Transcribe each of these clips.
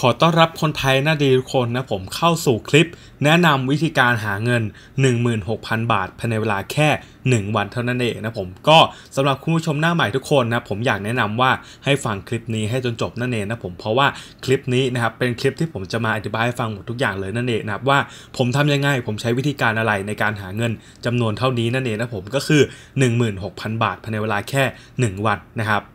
ขอต้อนรับคนไทยน่าดีทุกคนนะผมเข้าสู่คลิป แนะนำวิธีการหาเงิน 16,000 บาทภายในเวลาแค่ 1 วันเท่านั้นเองนะผมก็สำหรับคุณผู้ชมหน้าใหม่ทุกคนนะผมอยากแนะนำว่าให้ฟังคลิปนี้ให้จนจบนั่นเองนะผมเพราะว่าคลิปนี้นะครับเป็นคลิปที่ผมจะมาอธิบายให้ฟังหมดทุกอย่างเลยนั่นเองนะครับว่า ผมทำยังไงผมใช้วิธีการอะไรในการหาเงินจำนวนเท่านี้นั่นเองนะผมก็คือ 16,000 บาทภายในเวลาแค่ 1 วันนะครับ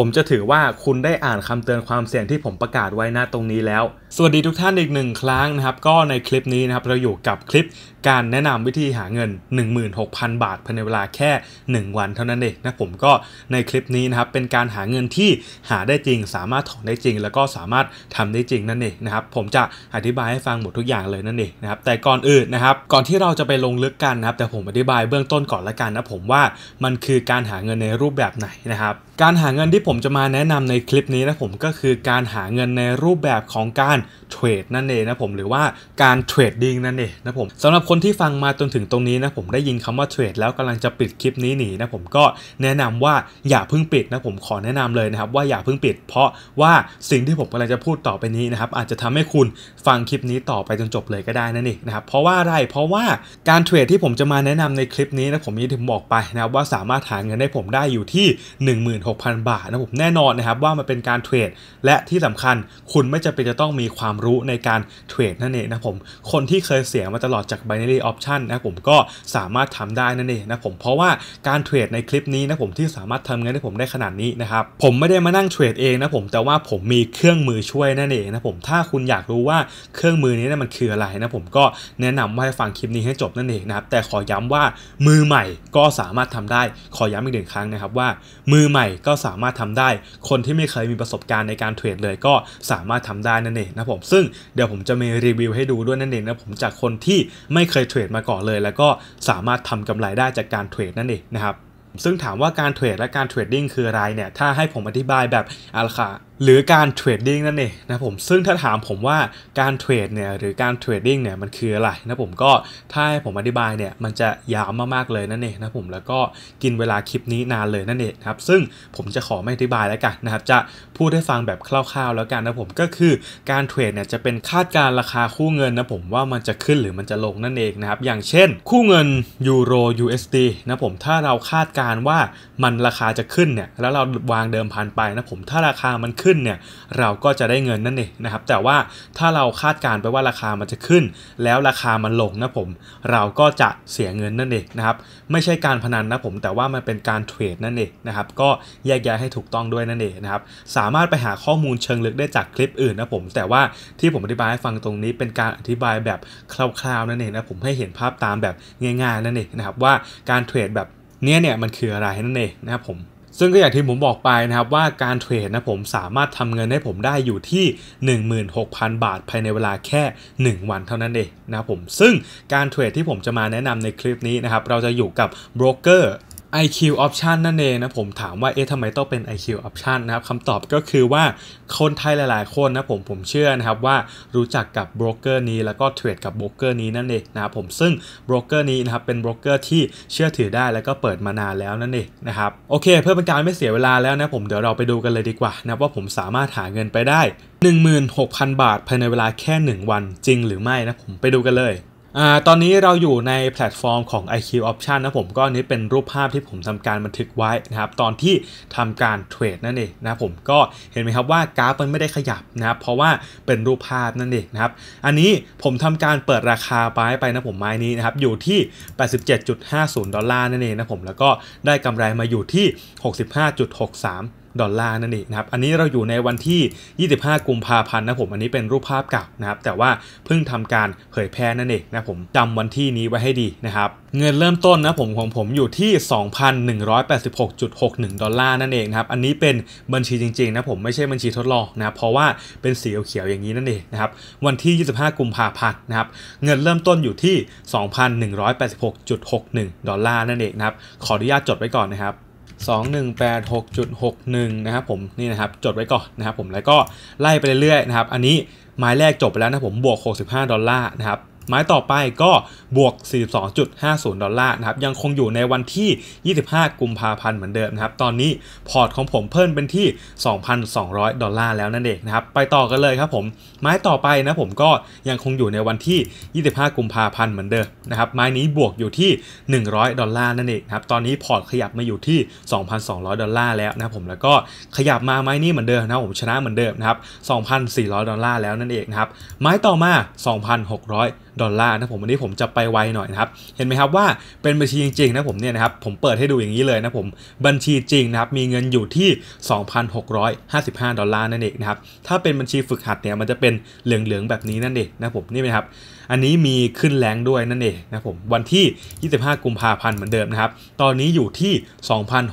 ผมจะถือว่าคุณได้อ่านคำเตือนความเสี่ยงที่ผมประกาศไว้หน้าตรงนี้แล้ว สวัสดีทุกท่านอีกหนึ่งครั้งนะครับ ก็ในคลิปนี้นะครับเราอยู่กับคลิปการแนะนำวิธีหาเงิน 16,000 บาทภายในเวลาแค่ 1 วันเท่านั้นเองนะผมก็ในคลิปนี้นะครับเป็นการหาเงินที่หาได้จริง สามารถถอนได้จริง แล้วก็สามารถทำได้จริงนั่นเองนะครับผมจะอธิบายให้ฟังหมดทุกอย่างเลยนั่นเองนะครับแต่ก่อนอื่นนะครับก่อนที่เราจะไปลงลึกกันนะครับ แต่ผมอธิบายเบื้องต้นก่อนละกันนะผมว่ามันคือการหาเงินในรูปแบบไหนนะครับการหาเงินที่ผมจะมาแนะนำในคลิปนี้นะผมก็คือการหาเงินในรูปแบบของการเทรดนั่นเองนะผมหรือว่าการเทรดดิ้งนั่นเองนะผมสำหรับคนที่ฟังมาจนถึงตรงนี้นะผมได้ยินคำว่าเทรดแล้วกำลังจะปิดคลิปนี้หนีนะผมก็แนะนำว่าอย่าเพิ่งปิดนะผมขอแนะนำเลยนะครับว่าอย่าเพิ่งปิด เพราะว่าสิ่งที่ผมกำลังจะพูดต่อไปนี้นะครับอาจจะทำให้คุณฟังคลิปนี้ต่อไปจนจบเลยก็ได้นั่นเองนะครับเพราะว่าอะไร เพราะว่าการเทรดที่ผมจะมาแนะนำในคลิปนี้นะผมมีถึงบอกไปนะครับว่าสามารถหาเงินให้ผมได้อยู่ที่ 16,000บาทนะผมแน่นอนนะครับว่ามันเป็นการเทรดและที่สำคัญ คุณไม่จำเป็นจะต้องมีความรู้ในการเทรดนั่นเองนะผมคนที่เคยเสียมาตลอดจากใบ binary option นะผมก็สามารถทำได้นั่นเองนะผมเพราะว่าการเทรดในคลิปนี้นะผมที่สามารถทำเงินให้ผมได้ขนาดนี้นะครับ ผมไม่ได้มานั่งเทรดเองนะผมแต่ว่าผมมีเครื่องมือช่วยนั่นเองนะผมถ้าคุณอยากรู้ว่าเครื่องมือนี้นะมันคืออะไรนะผมก็แนะนำว่าให้ฟังคลิปนี้ให้จบนั่นเองนะครับแต่ขอย้ำว่ามือใหม่ก็สามารถทำได้ ขอย้ำอีกหนึ่งครั้งนะครับว่ามือใหม่ก็สามารถทำได้คนที่ไม่เคยมีประสบการณ์ในการเทรดเลยก็สามารถทำได้นั่นเองนะผมซึ่งเดี๋ยวผมจะมีรีวิวให้ดูด้วยนั่นเองนะผมจากคนที่ไม่เคยเทรดมาก่อนเลยแล้วก็สามารถทำกำไรได้จากการเทรดนั่นเองนะครับ ซึ่งถามว่าการเทรดและการเทรดดิ้งคืออะไรเนี่ย ถ้าให้ผมอธิบายแบบอาราคาหรือการเทรดดิ้งนั่นเองนะผมซึ่งถ้าถามผมว่าการเทรดเนี่ยหรือการเทรดดิ้งเนี่ยมันคืออะไรนะผมก็ถ้าให้ผมอธิบายเนี่ยมันจะยาวมากๆเลยนั่นเองนะผมแล้วก็กินเวลาคลิปนี้นานเลยนั่นเองครับซึ่งผมจะขอไม่อธิบายแล้วกันนะครับจะพูดให้ฟังแบบคร่าวๆแล้วกันนะผมก็คือการเทรดเนี่ยจะเป็นคาดการราคาคู่เงินนะผมว่ามันจะขึ้นหรือมันจะลงนั่นเองนะครับอย่างเช่น คู่เงินยูโร USD นะผมถ้าเราคาดการว่ามันราคาจะขึ้นเนี่ยแล้วเราวางเดิมพันไปนะผมถ้าราคามันขึ้นึ้นเนี่ยเราก็จะได้เงินนั่นเองนะครับแต่ว่าถ้าเราคาดการไปว่าราคามันจะขึ้น แล้วราคามันลงนะผม เราก็จะเสียเงินนั่นเองนะครับไม่ใช่การพนันนะผมแต่ว่ามันเป็นการเทรดนั่นเองนะครับก็แยกแยะให้ถูกต้องด้วยนั่นเองนะครับสามารถไปหาข้อมูลเชิงลึกได้จากคลิปอื่นนะผมแต่ว่าที่ผมอธิบายให้ฟังตรงนี้เป็นการอธิบายแบบคร่าวๆนั่นเองนะผมให้เห็นภาพตามแบบง่ายๆนั่นเองนะครับว่าการเทรดแบบเนี้ยเนี่ยมันคืออะไรนั่นเองนะครับผมซึ่งก็อย่างที่ผมบอกไปนะครับว่าการเทรดนะผมสามารถทำเงินให้ผมได้อยู่ที่ 16,000 บาทภายในเวลาแค่ 1 วันเท่านั้นเองนะครับผมซึ่งการเทรดที่ผมจะมาแนะนำในคลิปนี้นะครับเราจะอยู่กับโบรกเกอร์ IQ Option นั่นเองนะผมถามว่าเอ๊ะทำไมต้องเป็น IQ Option นะครับคำตอบก็คือว่าคนไทยหลาย ๆคนนะผมผมเชื่อนะครับว่ารู้จักกับโบรกเกอร์นี้แล้วก็เทรดกับโบรกเกอร์นี้นั่นเองนะครับผมซึ่งโบรกเกอร์นี้นะครับเป็นโบรกเกอร์ที่เชื่อถือได้แล้วก็เปิดมานานแล้วนั่นเองนะครับโอเค เพื่อเป็นการไม่เสียเวลาแล้วนะ ผมเดี๋ยวเราไปดูกันเลยดีกว่านะว่าผมสามารถหาเงินไปได้ 16,000 บาท ภายในเวลาแค่1วันจริงหรือไม่นะผมไปดูกันเลยตอนนี้เราอยู่ในแพลตฟอร์มของ IQ Option นะผมก็นนี้เป็นรูปภาพที่ผมทำการบันทึกไว้นะครับตอนที่ทำการเทรดนั่นเองนะผมก็เห็นไหมครับว่ากราฟมันไม่ได้ขยับนะครับ เพราะว่าเป็นรูปภาพนั่นเองนะครับอันนี้ผมทำการเปิดราคาไปไปนะผมไม้นี้นะครับอยู่ที่ 87.50 ดอลลาร์นั่นเองนะผมแล้วก็ได้กำไรมาอยู่ที่ 65.63ดอลลาร์นั่นเองนะครับ อันนี้เราอยู่ในวันที่ 25กุมภาพันธ์นะผม อันนี้เป็นรูปภาพเก่านะครับ แต่ว่าเพิ่งทำการเผยแพร่นั่นเองนะผมจำวันที่นี้ไว้ให้ดี นะครับ เงินเริ่มต้นนะผมของผมอยู่ที่2,186.61ดอลลาร์นั่นเองนะครับ อันนี้เป็นบัญชีจริงๆนะผมไม่ใช่บัญชีทดลองนะ เพราะว่าเป็นสีเขียวอย่างนี้นั่นเองนะครับ วันที่ 25กุมภาพันธ์นะครับ เงินเริ่มต้นอยู่ที่2,186.61ดอลลาร์นั่นเองนะครับขออนุญาตจดไว้ก่อนนะครับ2186.61 นะครับผมนี่นะครับ จดไว้ก่อนนะครับผมแล้วก็ ไล่ไปเรื่อยๆนะครับ อันนี้ หมายแรกจบไปแล้วนะผมบวก 65 ดอลลาร์นะครับไม้ต่อไปก็บวก 42.50 ดอลลาร์นะครับ ยังคงอยู่ในวันที่ 25กุมภาพันธ์เหมือนเดิมนะครับ ตอนนี้พอร์ตของผมเพิ่มเป็นที่ 2,200 ดอลลาร์แล้วนั่นเองนะครับ ไปต่อกันเลยครับผม ไม้ต่อไปนะผมก็ยังคงอยู่ในวันที่ 25กุมภาพันธ์เหมือนเดิมนะครับ ไม้นี้บวกอยู่ที่ 100 ดอลลาร์นั่นเองครับตอนนี้พอร์ตขยับมาอยู่ที่ 2,200 ดอลลาร์แล้วนะผมแล้วก็ขยับมาไม้นี้เหมือนเดิมนะผมชนะเหมือนเดิมนะครับ2,400ดอลลาร์แล้วนั่นเองนะครับไม้ต่อมา 2,600ดอลลาร์นะผมวันนี้ผมจะไปไวหน่อยนะครับเห็นไหมครับว่าเป็นบัญชีจริงๆนะผมเนี่ยนะครับผมเปิดให้ดูอย่างนี้เลยนะผมบัญชีจริงนะครับมีเงินอยู่ที่2,655ดอลลาร์นั่นเองนะครับถ้าเป็นบัญชีฝึกหัดเนี่ยมันจะเป็นเหลืองๆแบบนี้นั่นเองนะผมนี่นะครับอันนี้มีขึ้นแรงด้วยนั่นเองนะผมวันที่ 25กุมภาพันธ์เหมือนเดิมนะครับ ตอนนี้อยู่ที่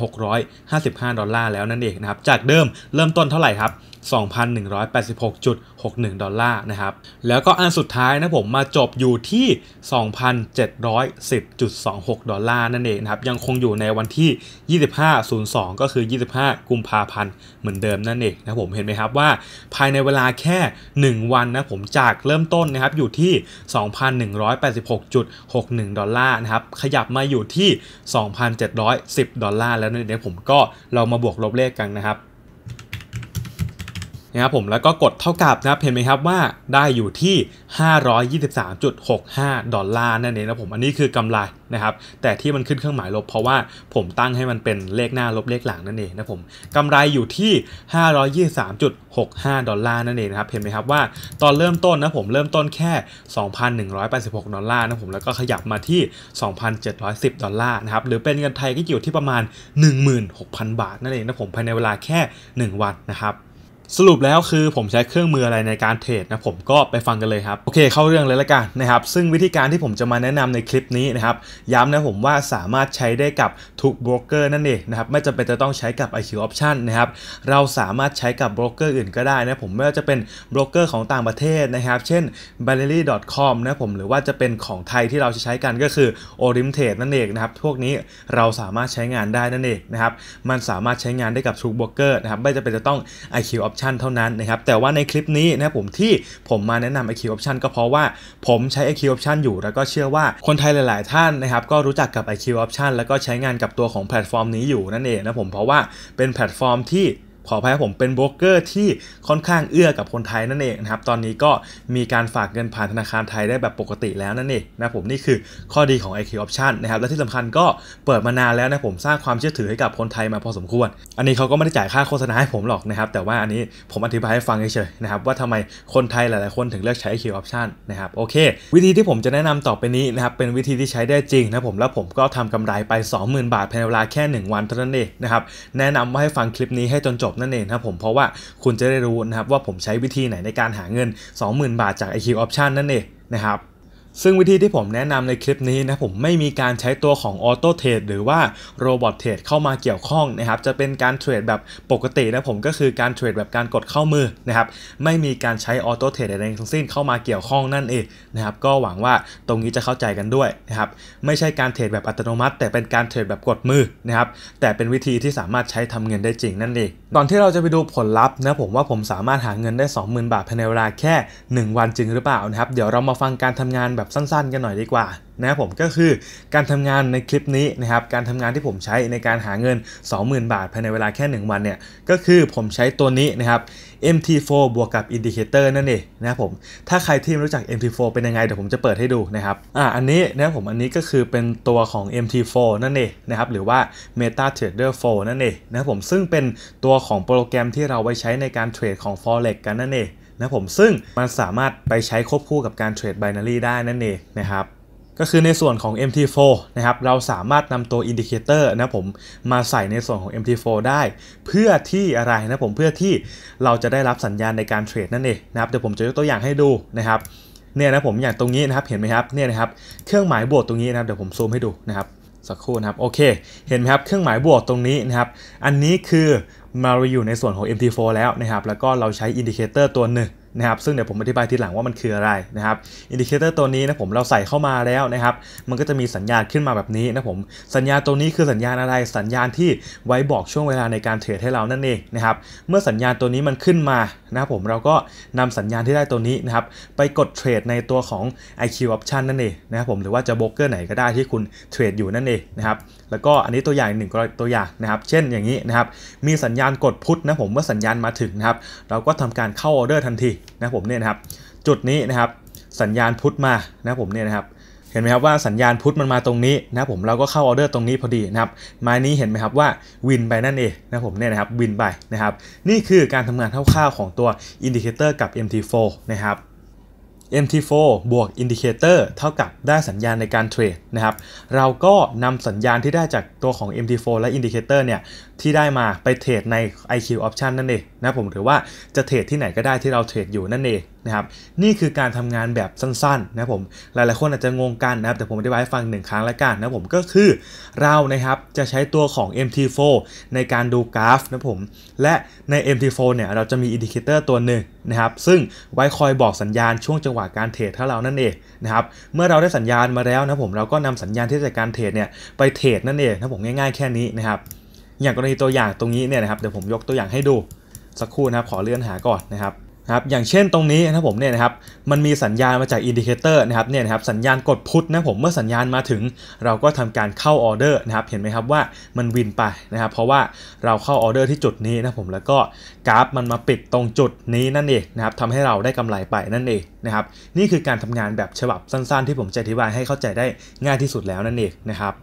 2,655ดอลลาร์แล้วนั่นเองนะครับจากเดิมเริ่มต้นเท่าไหร่ครับ2,186.61 ดอลลาร์นะครับ แล้วก็อันสุดท้ายนะผมมาจบอยู่ที่ 2,710.26 ดอลลาร์นั่นเองนะครับ ยังคงอยู่ในวันที่ 2502 ก็คือ 25 กุมภาพันธ์ เหมือนเดิมนั่นเองนะผมเห็นไหมครับว่าภายในเวลาแค่ 1 วันนะผมจากเริ่มต้นนะครับ อยู่ที่ 2,186.61 ดอลลาร์นะครับ ขยับมาอยู่ที่ 2,710 ดอลลาร์ แล้วนั่นเองผมก็เรามาบวกลบเลขกันนะครับนะครับผมแล้วก็กดเท่ากับนะครับเห็นไหมครับว่าได้อยู่ที่ 523.65ดอลลาร์นั่นเองนะผมอันนี้คือกำไรนะครับ แต่ที่มันขึ้นเครื่องหมายลบเพราะว่าผมตั้งให้มันเป็นเลขหน้าลบเลขหลังนั่นเองนะผมกำไรอยู่ที่523.65ดอลลาร์นั่นเองนะครับเห็นไหมครับว่าตอนเริ่มต้นนะผมเริ่มต้นแค่ 2,186ดอลลาร์นะผมแล้วก็ขยับมาที่2,710ดอลลาร์นะครับหรือเป็นเงินไทยก็อยู่ที่ประมาณ 16,000 บาท นั่นเองนะผมภายในเวลาแค่ 1 วันนะครับสรุปแล้วคือ ผมใช้เครื่องมืออะไรในการเทรดนะผมก็ไปฟังกันเลยครับ โอเค เข้าเรื่องเลยละกันนะครับซึ่งวิธีการที่ผมจะมาแนะนำในคลิปนี้นะครับย้ำนะผมว่าสามารถใช้ได้กับทุกโบรกเกอร์นั่นเองนะครับไม่จำเป็นจะต้องใช้กับ IQ Option นะครับเราสามารถใช้กับโบรกเกอร์อื่นก็ได้นะผมไม่ว่าจะเป็นโบรกเกอร์ของต่างประเทศนะครับ เช่น b l l e r y c o m นะผมหรือว่าจะเป็นของไทยที่เราจะใช้กันก็คือ o r i m t r a d e นั่นเองนะครับพวกนี้เราสามารถใช้งานได้นั่นเองนะครับมันสามารถใช้งานได้กับทุกโบรกเกอร์นะครับไม่จำเป็นจะต้อง IQ Option Option เท่านั้นนะครับ แต่ว่าในคลิปนี้นะผมที่ผมมาแนะนำไอคิวออปชันก็เพราะว่าผมใช้ไอคิวออปชันอยู่แล้วก็เชื่อว่าคนไทยหลาย ๆ ท่านนะครับ ก็รู้จักกับไอคิวออปชันแล้วก็ใช้งานกับตัวของแพลตฟอร์มนี้อยู่นั่นเองนะผมเพราะว่าเป็นแพลตฟอร์มที่ขออภัยผมเป็นโบรกเกอร์ที่ค่อนข้างเอื้อกับคนไทยนั่นเองนะครับตอนนี้ก็มีการฝากเงินผ่านธนาคารไทยได้แบบปกติแล้วนั่นเองนะผมนี่คือข้อดีของ IQ Option นะครับและที่สำคัญก็เปิดมานานแล้วนะผมสร้างความเชื่อถือให้กับคนไทยมาพอสมควร อันนี้เขาก็ไม่ได้จ่ายค่าโฆษณาให้ผมหรอกนะครับแต่ว่าอันนี้ผมอธิบายให้ฟังเฉยๆนะครับว่าทำไมคนไทยหลายๆคนถึงเลือกใช้ IQ Option นะครับโอเควิธีที่ผมจะแนะนำต่อไปนี้นะครับเป็นวิธีที่ใช้ได้จริงนะผมแล้วผมก็ทำกำไรไป 20,000 บาทภายในเวลาแค่ 1 วันเท่านั้นเองนะครับแนะนำว่าให้ฟังคลิปนี้ให้จนจบนั่นเองครับผมเพราะว่าคุณจะได้รู้นะครับว่าผมใช้วิธีไหนในการหาเงิน 20,000บาทจาก IQ Option นั่นเองนะครับซึ่งวิธีที่ผมแนะนำในคลิปนี้นะผมไม่มีการใช้ตัวของออโต้เทรดหรือว่าโรบอทเทรดเข้ามาเกี่ยวข้องนะครับจะเป็นการเทรดแบบปกตินะผมก็คือการเทรดแบบการกดเข้ามือนะครับไม่มีการใช้ออโต้เทรดใดรทั้งสิ้นเข้ามาเกี่ยวข้องนั่นเองนะครับก็หวังว่าตรงนี้จะเข้าใจกันด้วยนะครับไม่ใช่การเทรดแบบอัตโนมัติ แต่เป็นการเทรดแบบกดมือนะครับแต่เป็นวิธีที่สามารถใช้ทำเงินได้จริงนั่นเองตอนที่เราจะไปดูผลลัพธ์นะผมว่าผมสามารถหาเงินได้ 20,000 บาทภายในเวลาแค่ 1 วันจริงหรือเปล่านะครับ เดี๋ยวเรามาฟังการทำงานแบบแบบสั้นๆ กันหน่อยดีกว่านะครับผมก็คือการทำงานในคลิปนี้นะครับการทำงานที่ผมใช้ในการหาเงิน 20,000 บาทภายในเวลาแค่ 1 วันเนี่ยก็คือผมใช้ตัวนี้นะครับ MT4 บวกกับ Indicator นั่นเองนะครับผมถ้าใครที่รู้จัก MT4 เป็นยังไง เดี๋ยวผมจะเปิดให้ดูนะครับอ่าอันนี้นะครับผมอันนี้ก็คือเป็นตัวของ MT4 นั่นเองนะครับหรือว่า Meta Trader 4 นั่นเองนะครับผมซึ่งเป็นตัวของโปรแกรมที่เราไว้ใช้ในการเทรดของ Forex กันนั่นเองนะผมซึ่งมันสามารถไปใช้ควบคู่กับการเทรด Binary ได้นั่นเองนะครับ ก็คือในส่วนของ MT4 นะครับเราสามารถนำตัวอินดิเคเตอร์นะผมมาใส่ในส่วนของ MT4 ได้ เพื่อที่อะไรนะผมเพื่อที่เราจะได้รับสัญญาณในการเทรดนั่นเองนะครับเดี๋ยวผมจะยกตัวอย่างให้ดูนะครับ เนี่ยนะผมอย่างตรงนี้นะครับเห็นไหมครับเนี่ยนะครับ เครื่องหมายบวกตรงนี้นะครับเดี๋ยวผมซูมให้ดูนะครับสักครู่นะครับโอเค เห็นไหมครับเครื่องหมายบวกตรงนี้นะครับ อันนี้คือมาเราอยู่ในส่วนของ MT4 แล้วนะครับ แล้วก็เราใช้อินดิเคเตอร์ตัวหนึ่งนะครับซึ่งเดี๋ยวผมอธิบายทีหลังว่ามันคืออะไรนะครับ อินดิเคเตอร์ตัวนี้นะผมเราใส่เข้ามาแล้วนะครับ มันก็จะมีสัญญาณขึ้นมาแบบนี้นะผม สัญญาณตัวนี้คือสัญญาณอะไร สัญญาณที่ไว้บอกช่วงเวลาในการเทรดให้เรานั่นเองนะครับ เมื่อสัญญาณตัวนี้มันขึ้นมานะผมเราก็นำสัญญาณที่ได้ตัวนี้นะครับไปกดเทรดในตัวของ IQ Option นั่นเองนะครับผมหรือว่าจะโบรกเกอร์ไหนก็ได้ที่คุณเทรดอยู่นั่นเองนะครับ แล้วก็อันนี้ตัวอย่างหนึ่งตัวอย่างนะครับ เช่นอย่างนี้นะครับ มีสัญญาณกดพุทนะผมเมื่อสัญญาณมาถึงนะครับเราก็ทำการเข้าออเดอร์ทันทีนะผมเนี่ยนะครับจุดนี้นะครับสัญญาณพุทธมานะผมเนี่ยนะครับเห็นไหมครับว่าสัญญาณพุทธมันมาตรงนี้นะผมเราก็เข้าออเดอร์ตรงนี้พอดีนะครับมานี้เห็นไหมครับว่า วินไปนั่นเองนะผมเนี่ยนะครับวินไปนะครับนี่คือการทำงานคร่าวๆของตัวอินดิเคเตอร์กับ MT4 นะครับ MT4 บวกอินดิเคเตอร์เท่ากับได้สัญญาณในการเทรดนะครับเราก็นำสัญญาณที่ได้จากตัวของ MT4 และอินดิเคเตอร์เนี่ยที่ได้มาไปเทรดใน IQ Option นั่นเองนะผมหรือว่าจะเทรดที่ไหนก็ได้ที่เราเทรดอยู่นั่นเองนะครับ นี่คือการทำงานแบบสั้นๆนะผมหลายๆคน อาจจะงงกันนะครับแต่ผมอธิบายให้ฟังหนึ่งครั้งละกันนะผมก็คือเรานะครับจะใช้ตัวของ MT4 ในการดูกราฟนะผม และใน MT4 เนี่ยเราจะมีอินดิเคเตอร์ตัวหนึ่งนะครับ ซึ่งไว้คอยบอกสัญญาณช่วงจังหวะการเทรดของเรานั่นเองนะครับเมื่อเราได้สัญญาณมาแล้วนะผมเราก็นำสัญญาณที่จากการเทรดเนี่ยไปเทรดนั่นเองนะผมง่ายๆแค่นี้นะครับอย่างกรณีตัวอย่างตรงนี้เนี่ยนะครับเดี๋ยวผมยกตัวอย่างให้ดูสักครู่นะครับ ขอเลื่อนหาก่อนนะครับครับอย่างเช่นตรงนี้นะผมเนี่ยนะครับ มันมีสัญญาณมาจากอินดิเคเตอร์นะครับเนี่ยนะครับสัญญาณกดพุทธนะผมเมื่อสัญญาณมาถึง เราก็ทำการเข้าออเดอร์นะครับเห็นไหมครับว่ามันวินไปนะครับ เพราะว่าเราเข้าออเดอร์ที่จุดนี้นะผมแล้วก็กราฟ มันมาปิดตรงจุดนี้นั่นเองนะครับทำให้เราได้กำไรไปนั่นเองนะครับ นี่คือการทำงานแบบฉบับสั้นๆ ที่ผมจะอธิบายให้เข้าใจได้ง่ายที่สุดแล้วนั่นเองนะครับ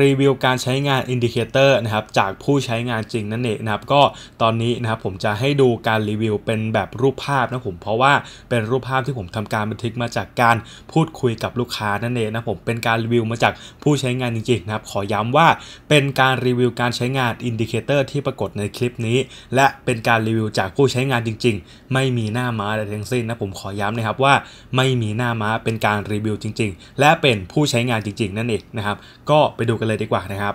รีวิวการใช้งานอินดิเคเตอร์นะครับจากผู้ใช้งานจริงนั่นเองนะครับก็ตอนนี้นะครับผมจะให้ดูการรีวิวเป็นแบบรูปภาพนะผมเพราะว่าเป็นรูปภาพที่ผมทำการบันทึกมาจากการพูดคุยกับลูกค้านั่นเองนะผมเป็นการรีวิวมาจากผู้ใช้งานจริงๆนะครับขอย้ำว่าเป็นการรีวิวการใช้งานอินดิเคเตอร์ที่ปรากฏในคลิปนี้ และเป็นการรีวิวจากผู้ใช้งานจริง ๆ ไม่มีหน้าม้าอะไรทั้งสิ้นนะผมขอย้ำนะครับว่า ไม่มีหน้าม้าเป็นการรีวิวจริง ๆ และเป็นผู้ใช้งานจริง ๆ นั่นเองนะครับก็ไปดููกันเลยดีกว่านะครับ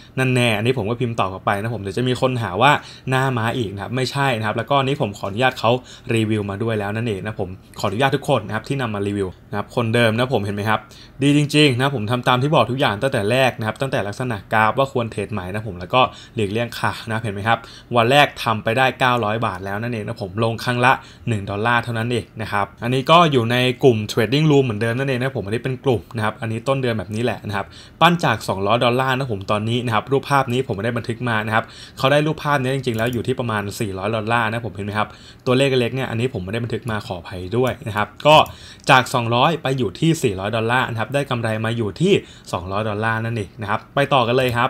นั่นแน่ อันนี้ ผมก็พิมพ์ตอบกลับไปนะผมเดี๋ยวจะมีคนหาว่าหน้าม้าอีกนะครับ ไม่ใช่นะครับ แล้วก็นี้ผมขออนุญาตเขารีวิวมาด้วยแล้วนั่นเองนะผมขออนุญาตทุกคนนะครับที่นำมารีวิวนะครับคนเดิมนะผมเห็นไหมครับดีจริงๆนะผมทำตามที่บอกทุกอย่างตั้งแต่แรกนะครับตั้งแต่ลักษณะกราฟว่าควรเทรดไหมนะผมแล้วก็หลีกเลี่ยงขานะเห็นไหมครับ วันแรกทำไปได้ 900 บาทแล้วนั่นเองนะผมลงครั้งละ 1 ดอลลาร์เท่านั้นเองนะครับอันนี้ก็อยู่ในกลุ่ม trading room เหมือนเดิมนั่นเองนะผมอันนี้เป็นกลุ่มนะครับอันนี้ต้นเดือนแบบนี้แหละนะครับปั้นจาก 200 ดอลลาร์นะผมตอนนี้นะครับรูปภาพนี้ผมไม่ได้บันทึกมานะครับเขาได้รูปภาพนี้จริง ๆแล้วอยู่ที่ประมาณ 400 ดอลลาร์นะผมเห็นไหมครับตัวเลขเล็กเนี่ยอันนี้ผมไม่ได้บันทึกมาขออภัยด้วยนะครับก็จาก 200 ไปอยู่ที่400ดอลลาร์นะครับได้กำไรมาอยู่ที่ 200 ดอลลาร์นั่นเองนะครับ ไปต่อกันเลยครับ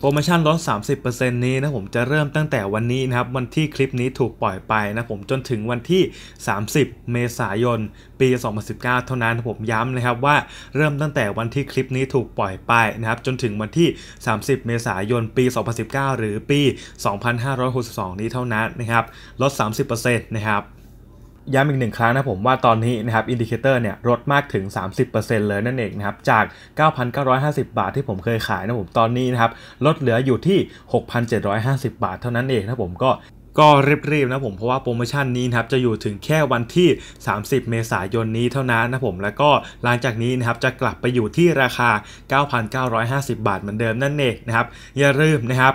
โปรโมชั่นลด 30%นี้นะผมจะเริ่มตั้งแต่วันนี้นะครับวันที่คลิปนี้ถูกปล่อยไป นะผมจนถึงวันที่ 30 เมษายนปี 2019เท่านั้นผมย้ำนะครับว่าเริ่มตั้งแต่วันที่คลิปนี้ถูกปล่อยไปนะครับ จนถึงวันที่ 30 เมษายนปี 2019 หรือปี 2562นี้เท่านั้นนะครับลด30%นะครับย้ำอีกหนึ่งครั้งนะผมว่าตอนนี้นะครับอินดิเคเตอร์เนี่ยลดมากถึง30%เลยนั่นเองนะครับจาก 9,950 บาท ที่ผมเคยขายนะผมตอนนี้นะครับ ลดเหลืออยู่ที่6,750 บาท เท่านั้นเองนะผมก็ก็รีบๆนะผมเพราะว่าโปรโมชั่นนี้นะครับจะอยู่ถึงแค่วันที่ 30 เมษายนนี้เท่านั้นนะผม แล้วก็หลังจากนี้นะครับ จะกลับไปอยู่ที่ราคา 9,950 บาท เหมือนเดิมนั่นเองนะครับอย่าลืมนะครับ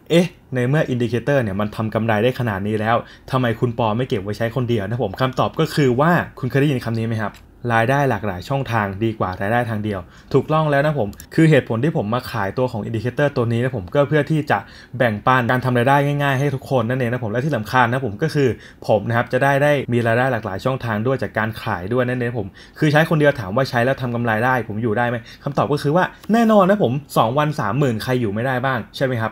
เอ๊ะ ในเมื่ออินดิเคเตอร์เนี่ยมันทำกำไรได้ขนาดนี้แล้วทำไมคุณปอไม่เก็บไว้ใช้คนเดียวนะผมคำตอบก็คือว่าคุณเคยได้ยินคำนี้ไหมครับ รายได้หลากหลายช่องทางดีกว่ารายได้ทางเดียว ถูกต้องแล้วนะผม คือเหตุผลที่ผมมาขายตัวของอินดิเคเตอร์ตัวนี้นะผมก็เพื่อที่จะแบ่งปันการทำรายได้ง่ายๆ ให้ทุกคนนั่นเองนะผม และที่สำคัญนะผมก็คือผมนะครับจะได้ได้มีรายได้หลากหลาย ช่องทางด้วยจากการขายด้วยนั่นเองผม คือใช้คนเดียวถามว่าใช้แล้วทำกำไรได้ผมอยู่ได้ไหมคำตอบก็คือว่าแน่นอนนะผม2วัน3 0,000ใครอยู่ไม่ได้บ้างใช่ไหมครับ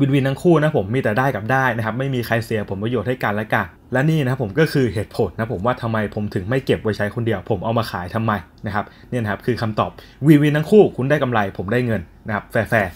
วินวินทั้งคู่นะผมมีแต่ได้กับได้นะครับไม่มีใครเสียผลประโยชน์ให้กันและกัน และนี่นะผมก็คือเหตุผลนะผมว่าทำไมผมถึงไม่เก็บไว้ใช้คนเดียวผมเอามาขายทำไมนะครับเนี่ยนะครับคือคำตอบวินวินทั้งคู่คุณได้กำไรผมได้เงินนะครับแฟร์